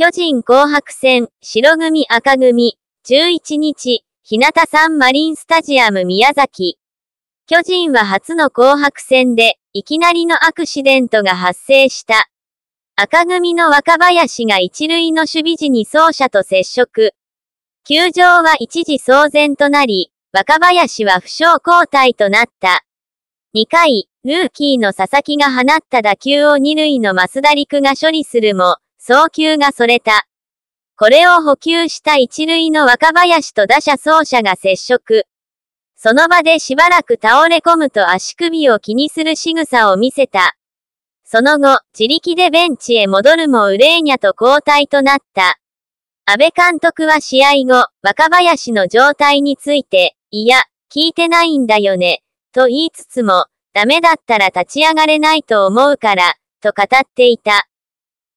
巨人紅白戦、白組赤組、11日、日向さんマリンスタジアム宮崎。巨人は初の紅白戦で、いきなりのアクシデントが発生した。赤組の若林が一塁の守備時に走者と接触。球場は一時騒然となり、若林は負傷交代となった。2回、ルーキーの佐々木が放った打球を2塁の増田陸が処理するも、送球がそれた。これを補給した一塁の若林と打者走者が接触。その場でしばらく倒れ込むと足首を気にする仕草を見せた。その後、自力でベンチへ戻るもウレーニャと交代となった。安倍監督は試合後、若林の状態について、いや、聞いてないんだよね、と言いつつも、ダメだったら立ち上がれないと思うから、と語っていた。